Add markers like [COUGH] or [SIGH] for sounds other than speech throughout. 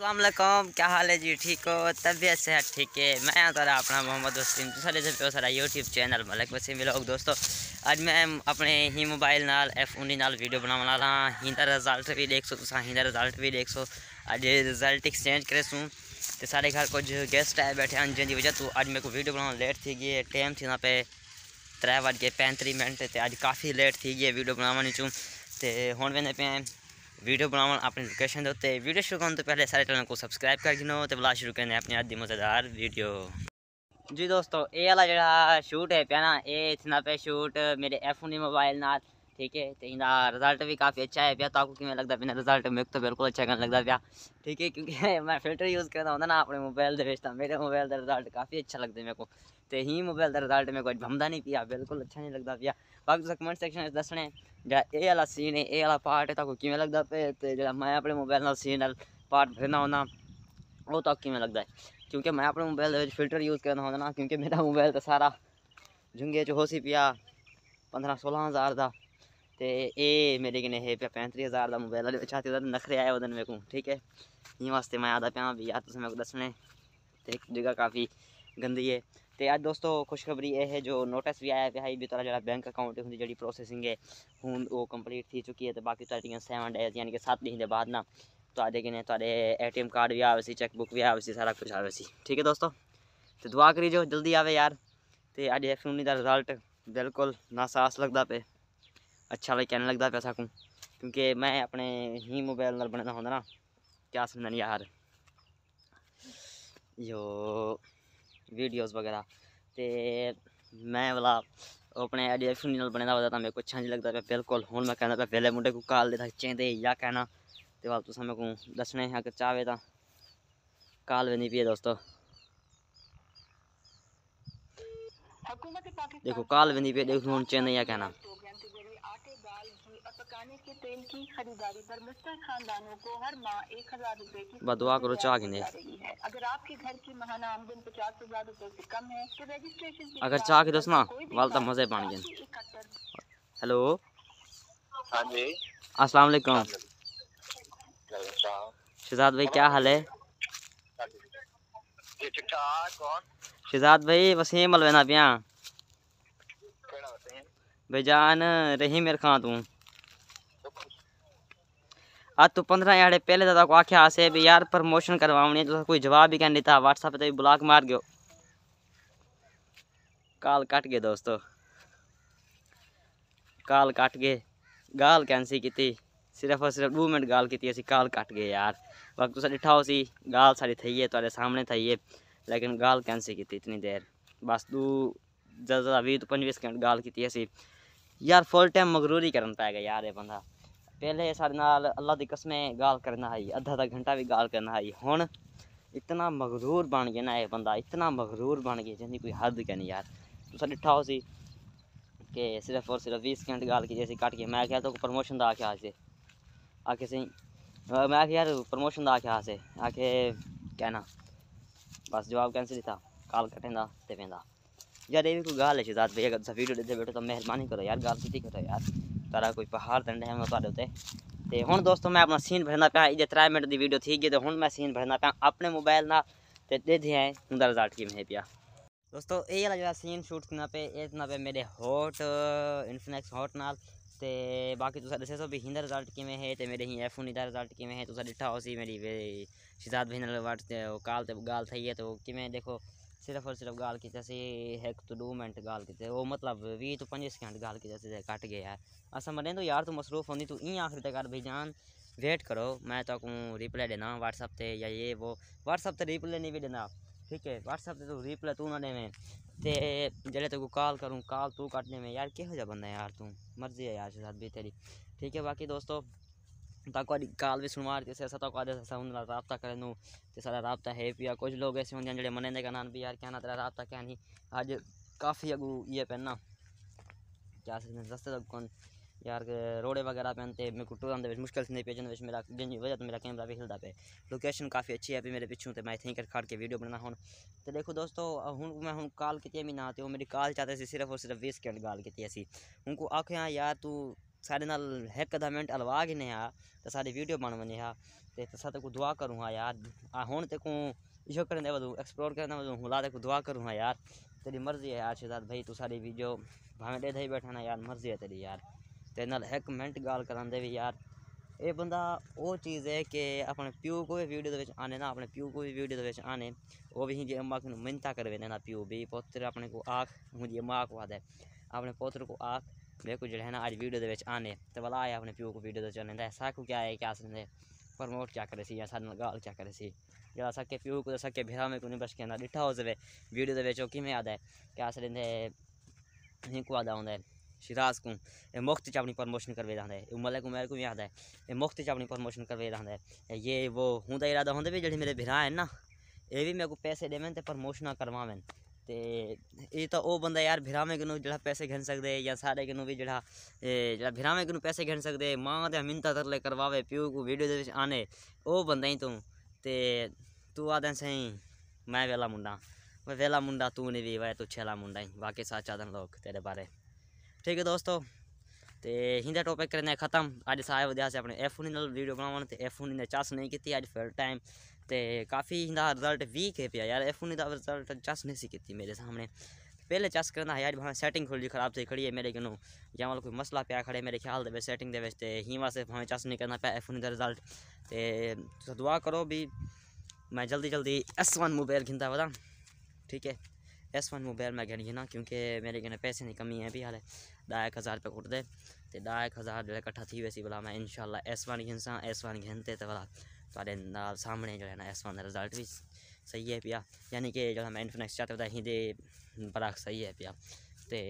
अल्लाम क्या हाल है जी ठीक हो तबीयत सेहत ठीक है मैं आता तो अपना मोहम्मद वसीम तो सारे जब सारा यूट्यूब चैनल मलक वसीम लोग दोस्तों अज मैं अपने ही मोबाइल नाल एफ उन्नी नाल वीडियो बना रहा हाँ हिंदा रिजल्ट भी देख सो तुम हिंदा रिजल्ट भी देख सो अज रिजल्ट एक्सचेंज करे सूँ तो सारे घर कुछ गेस्ट आए बैठे हैं जिनकी वजह तू तो अज मेरे को वीडियो बनाने लेट थी गई टाइम थी पे त्रै बज गए पैंतरी मिनट तो अज काफ़ी लेट थी गई वीडियो बनावा चूँ तो हूँ मैंने पे वीडियो बनावन अपनी लोकेशन देते वीडियो शुरू करने तो पहले सारे चैनल को सब्सक्राइब कर गिनो तो बुला शुरू करने अपनी अद्धी मज़ेदार वीडियो जी दोस्तों ये वाला जरा शूट है प्याना ये इतना पे शूट मेरे एफ मोबाइल ना ठीक है तो इनका रिजल्ट भी काफ़ी अच्छा है प्या तो आपको किमें लगता पिना रिजल्ट मेरे तो बिल्कुल अच्छा करने लगता प्या ठीक है क्योंकि [LAUGHS] मैं फिल्टर यूज़ करता हूँ ना अपने मोबाइल से बेचता मेरे मोबाइल का रिजल्ट काफ़ी अच्छा लगता है मेरे को तो ही मोबाइल का रिजल्ट मेरे को बमदा नहीं पिया बिल्कुल अच्छा नहीं लगता पिया बाकी कमेंट सैक्शन में दसने ਇਹ ਵਾਲਾ ਸੀਨ ਹੈ ਇਹ ਵਾਲਾ ਪਾਰਟ ਤੁਹਾਨੂੰ ਕਿਵੇਂ ਲੱਗਦਾ ਪਿਆ ਤੇ ਜਿਹੜਾ ਮੈਂ ਆਪਣੇ ਮੋਬਾਈਲ ਨਾਲ ਸੀਨ ਨਾਲ ਪਾਰਟ ਫਿਰਨਾ ਹੁੰਦਾ ਉਹ ਤਾਂ ਕਿਵੇਂ ਲੱਗਦਾ ਹੈ ਕਿਉਂਕਿ ਮੈਂ ਆਪਣੇ ਮੋਬਾਈਲ ਦੇ ਵਿੱਚ ਫਿਲਟਰ ਯੂਜ਼ ਕਰਨਾ ਹੁੰਦਾ ਨਾ ਕਿਉਂਕਿ ਮੇਰਾ ਮੋਬਾਈਲ ਤਾਂ ਸਾਰਾ ਜੁੰਗੇ ਚ ਹੋ ਸੀ ਪਿਆ 15 16000 ਦਾ ਤੇ ਇਹ ਮੇਰੇ ਕਨੇ ਹੈ ਪਿਆ 35000 ਦਾ ਮੋਬਾਈਲ ਵਾਲੇ ਚਾਹਤੇ ਦਾ ਨਖਰੇ ਆਇਆ ਉਹਦਨ ਮੇ ਕੋ ਠੀਕ ਹੈ ਇਹ ਵਾਸਤੇ ਮੈਂ ਆਦਾ ਪਿਆ ਵੀ ਯਾਰ ਤੁਸੀਂ ਮੈਨੂੰ ਦੱਸਣੇ ਤੇ ਇੱਕ ਜਗ੍ਹਾ ਕਾਫੀ ਗੰਦੀ ਹੈ ਤੇ ਅੱਜ ਦੋਸਤੋ ਖੁਸ਼ਖਬਰੀ ਇਹ ਹੈ ਜੋ ਨੋਟਿਸ ਵੀ ਆਇਆ ਕਿ ਹਾਈ ਵੀ ਤੁਹਾਡਾ ਜਿਹੜਾ ਬੈਂਕ ਅਕਾਊਂਟ ਹੁੰਦੀ ਜਿਹੜੀ ਪ੍ਰੋਸੈਸਿੰਗ ਹੈ ਹੁਣ ਉਹ ਕੰਪਲੀਟ ਥੀ ਚੁੱਕੀ ਹੈ ਤੇ ਬਾਕੀ ਤੁਹਾਡੀਆਂ 7 ਡੇਜ਼ ਯਾਨੀ ਕਿ 7 ਦਿਨ ਦੇ ਬਾਅਦ ਨਾ ਤੁਹਾਡੇ ਕਿਨੇ ਤੁਹਾਡੇ ਏਟੀਐਮ ਕਾਰਡ ਵੀ ਆਵੇ ਸੀ ਚੈੱਕ ਬੁੱਕ ਵੀ ਆਵੇ ਸੀ ਸਾਰਾ ਕੁਝ ਆਵੇ ਸੀ ਠੀਕ ਹੈ ਦੋਸਤੋ ਤੇ ਦੁਆ ਕਰੀ ਜੋ ਜਲਦੀ ਆਵੇ ਯਾਰ ਤੇ ਅੱਜ ਐਫ ਦਾ ਰਿਜ਼ਲਟ ਬਿਲਕੁਲ ਨਾਸਾਸ ਲੱਗਦਾ ਪਏ अच्छा भाई कहने लगता पैसा को क्योंकि मैं अपने ही मोबाइल नाल बने होंगे ना क्या समझा नहीं यार यो वीडियोस वगैरा ते मैं भला अपने एडिशन ਨਾਲ ਬਣੇ ਦਾ ਵਜਾ ਤਾਂ ਮੇਰੇ ਕੋ ਅੱਛਾ ਨਹੀਂ ਲੱਗਦਾ ਪਿਆ ਬਿਲਕੁਲ ਹੁਣ ਮੈਂ ਕਹਿੰਦਾ ਪਿਆ ਪਹਿਲੇ ਮੁੰਡੇ ਕੋ ਕਾਲ ਦੇ ਤਾਂ ਚੇਂਦੇ ਜਾਂ ਕਹਿਣਾ ਤੇ ਵਾਲ ਤੁਸੀਂ ਮੈਨੂੰ ਦੱਸਣੇ ਹੈ ਕਿ ਚਾਹਵੇ ਤਾਂ ਕਾਲ ਵੀ ਨਹੀਂ ਪੀਏ ਦੋਸਤੋ देखो काल भी नहीं पे देखो हम चेन या कहना पकाने के तेल की खरीदारी पर मुस्तर खानदानों को हर माह एक हजार रूपए की बदवा करो चाक ने अगर आपके घर की महाना आमदन पचास हजार रूपए ऐसी कम है तो रजिस्ट्रेशन अगर चाह के दसना वालता मजे पान गए हेलो हाँ जी अस्सलाम वालेकुम शिजाद भाई क्या हाल है शिजाद भाई वसीम अलवेना पिया जान रही मेरे खां तू आज हाँ, तू पंद्रह यारे पहले तो को आख्या आसे भी यार प्रमोशन करवाऊनी तो कोई जवाब ही क्या नहीं था व्हाट्सएप पे तो ब्लॉक मार गयो काल कट गए दोस्तों काल कट गए गाल कैंसी की सिर्फ और सिर्फ दो मिनट गाल की असी गाल कट गए यार वक्त तुसा तो डिठा हो सी गाल सारी थी है थोड़े सामने थी है लेकिन गाल कैंसी की इतनी देर बस दू ज़्यादा ज़्यादा भी तो पंजी सेकेंड गाल की असी यार फुल टाइम मगरूरी करन पै गया यार ये बंदा पहले सारे नाल अल्लाह की कसमें गाल करना ਆਈ अद्धा अद्धा घंटा भी गाल करना ਆਈ हूँ इतना मगरूर बन गया ना ये बंदा इतना मगरूर बन गया जैसे कोई हद क्या नहीं यार तुसा डिठा सी कि सिर्फ और सिर्फ बीस घंटे गाल की जैसे कट के मैं क्या तो प्रमोशन का आख्या से आखे सही मैं आखे यार प्रमोशन का आख्या से आखे कहना बस जवाब कैंसिल दिता कॉल कटें तो ते यार ये भी कोई गाल है शिजाद भाई अगर वीडियो देते बैठो तो मेहरबानी करो यार गाल की करो यार तारा कोई पहाड़ दंड है मेरे उत्ते तो हूँ दोस्तों मैं अपना सीन भरना पाया इजे त्राई मिनट की वीडियो थी गई तो हूँ मैं सीन भरना पाया अपने मोबाइल ना तो देखे हैं हूँ रिजल्ट की मैं पिया दोस्तों ये जो सीन शूट करना पे ये पे मेरे होट इनफिनैक्स होट नाल तो बाकी तुम दस भी हिंदा रिजल्ट किमें है तो मेरे ही एफोन का रिजल्ट किमें है तुम दिखा हो मेरी शिजाद भी कॉल तो गाल थी है तो किमें देखो सिर्फ और सिर्फ गाल की जैसे एक तो दो मिनट गाल की वो मतलब वी तो पंजे सेकेंड गाल की जैसे कट गया है असा मरें तो यार तू मसरूफ़ होनी तू इं आखिर तक कर भाई जान वेट करो मैं तो रिप्लाई देना व्हाट्सअप से या ये वो व्हाट्सअप से रिप्लाई नहीं भी देना ठीक है व्हाट्सअप से तू रिप्लाई तू ना दे तो जल्द तेरे कॉल करूँ कॉल तू दे में यार कहो जा बंदा यार तू मर्जी है यार साथ भी तेरी ठीक है बाकी दोस्तों तकवाड़ी तो काल भी सुनवार जैसे तकवाद उनका रबता करनू तो सारा रबता है पिया कुछ लोग ऐसे होंगे जो मन के नाम भी यार क्या ना तेरा रबता क्या नहीं अज काफ़ी अगू ये पहनना क्या सस्ते तक तो कौन यार रोड़े वगैरह पहनते मेरे को टूर मुश्किल से नहीं पे जिन मेरा जिन वजह तो मेरा कैमरा भी हिलता पे लोकेशन काफ़ी अच्छी है भी मेरे पिछू तो मैं इतनी कर खड़ के वीडियो बनाना हूँ तो देखो दोस्तों हूँ मैं हूँ कॉल की ना तो मेरी कॉल चाहते सिर्फ और सिर्फ बीस सेकेंड गाल की ऐसी उनको आखें हाँ यार तू ਸਾਡੇ ਨਾਲ ਇੱਕ मिनट ਮਿੰਟ ही नहीं ਨੇ ਆ ਤੇ ਸਾਡੀ ਵੀਡੀਓ ਬਣ ਬਣੇ ਆ ਤੇ ਤਸਾ ਤੇ ਕੋ ਦੁਆ ਕਰੂੰ ਆ ਯਾਰ ਆ ਹੁਣ ਤੇ ਕੋ ਇਸ਼ੋ ਕਰਨ ਦੇ ਵਦੂ ਐਕਸਪਲੋਰ तेरी मर्जी है यार शिदात भाई तू सारी वीडियो भावें दे ही बैठा ना यार मर्जी है तेरी यार तेरे नाल एक मिनट गाल करा दे भी यार ये बंदा वो चीज़ है कि अपने प्यू को भी वीडियो आने ना अपने प्यू को भी वीडियो आने वो भी हिंदी अम्मा की मिन्नता करवे ना प्यू भी पुत्र अपने को आख मुझे अम्मा आख वाद है अपने पोत्र को आख बिल्कुल जो है ना अज वीडियो के आने तो भला आया अपने प्यो को वीडियो दे आने सारे को क्या है क्या सुनते प्रमोट चक रहे थे सारे गाल चक रहे जरा सके प्यो को सके बिरा में कुछ नहीं बच के आता डिठा उस वीडियो के बच्चों किमें आता है क्या सुन को आदा आंदा है शिराज को ए मुफ्त च अपनी प्रमोशन करवे जाता है मलिक उमेर को भी आता है ए मुफ्त च अपनी प्रमोशन करवे जाता है ये वो हूँ तो इरादा होंगे भी जो मेरे बिरा है ना ये भी मेरे को पैसे देवे तो प्रमोशन करवावे ਤੇ ਇਹ ਤਾਂ ਉਹ ਬੰਦਾ ਯਾਰ ਭਰਾਵੇਂ ਕਿਨੂੰ ਜਿਹੜਾ ਪੈਸੇ ਘਣ ਸਕਦੇ ਜਾਂ ਸਾਰੇ ਕਿਨੂੰ ਵੀ ਜਿਹੜਾ ਜਿਹੜਾ ਭਰਾਵੇਂ ਕਿਨੂੰ ਪੈਸੇ ਘਣ ਸਕਦੇ ਮਾਂ ਤੇ ਮਿੰਤਾ ਤਰਲੇ ਕਰਵਾਵੇ ਪਿਓ ਕੋ ਵੀਡੀਓ ਦੇ ਵਿੱਚ ਆਨੇ ਉਹ ਬੰਦਾ ਹੀ ਤੂੰ ਤੇ ਤੂੰ ਆਦਾ ਸਹੀ ਮੈਂ ਵੇਲਾ ਮੁੰਡਾ मैं वेला मुंडा तू नहीं भी वाय तू छेला मुंडा ही वाकई साथ चाहते लोग तेरे बारे ठीक है दोस्तों તે હિંદા ટોપિક કરીને ખતમ આજે સાહેબ દે છે આપણે वीडियो વિડીયો બનાવવાનો તે એફની चस नहीं કીધી આજ फिर टाइम तो काफ़ी हिंदा रिजल्ट वीक है पिया यार एफनी का रिजल्ट चस नहीं की थी मेरे सामने पहले चस करना है यार हमारा सैटिंग थोड़ी ख़राब थी खड़ी है मेरे गनो यहाँ मतलब कोई मसला पिया खड़े मेरे ख्याल देवे सेटिंग देवे तो हिवा से नहीं करना पाया एफनी का रिजल्ट तो दुआ करो भी मैं जल्दी जल्दी एस वन मोबाइल खिंदा बता ठीक है एस वन मोबाइल मैं गिनी ना क्योंकि मेरे कहने पैसे की कमी है भी हाल दह एक हज़ार रुपये कुटते तो दह एक हज़ार जो कट्ठा थी वैसे भला मैं इन शाला एस वन गिन सस वन गिनते तो भला थोड़े नाल सामने जो है ना एस वन का रिजल्ट भी सही है पिया यानी कि जो मैं इनफिनिक्स चाहते अं बड़ा सही है पिया तो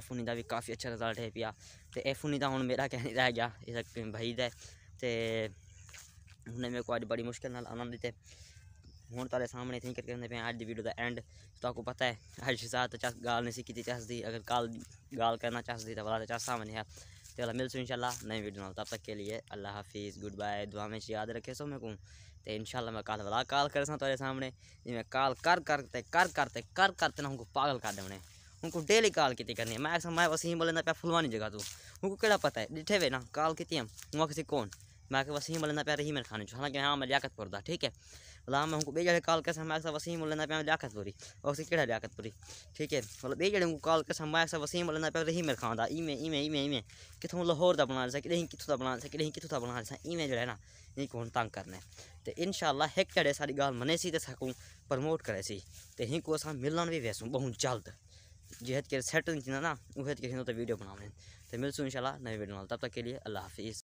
एफ उन्नी का भी काफ़ी अच्छा रिजल्ट है पिया तो एफ उन्नी का हूँ मेरा कहने रह गया इस बही दे उन्हें मेरे को अभी बड़ी मुश्किल आना दीते हूँ तेरे सामने थिंक करने पे आज वीडियो का एंड तो आपको पता है आज साथ चाह गाल नहीं सीखी चस चाहती अगर गाल गाल करना चाहती तो बता चस सामने है तो अल्लाह मिलसू इंशाल्लाह नई वीडियो तब तक के लिए अल्लाह हाफिज़ गुड बाय दुआ में याद रखे सो मैं कहूँ तो इंशाल्लाह मैं कल वाला कॉल कर तेरे सामने जी मैं कॉल कर करते कर करते कर करते ना उनको पागल कर देने उनको डेली कॉल की करनी है मैं मैं वसीम बोलना पे फुलवानी जगह तू उनको केड़ा पता है डिठे वे ना कॉल की हम वहाँ किसी कौन मैं वसीम उल्ला पे रही मेरे खान जो हालांकि हाँ मैं लियातपुर पुर ठीक है वाला मैं बे जड़े कॉल कसा मैं वसीम उल्ला पे लियातपुरी पुरी उस लियात पुरी ठीक है मतलब बे जड़े कॉल कसा मैं वसीम उल्ला पे रही मेरे खान इमें इमें इमें इमें कितों लाहौर का बना दसा कि कितों का बना दसा कि कितों का बना दसा इमें जो है ना इन कौन तंग करना है तो इन शाला एक जड़े सारी गाल मने से सकूँ प्रमोट करे तो हिंको अस मिलन भी वैसूँ बहुत जल्द जिहत के सैटन ना उत्तर वीडियो बनाने तो मिलसू इन शाला नए वीडियो तब तक के लिए अल्लाह हाफिज़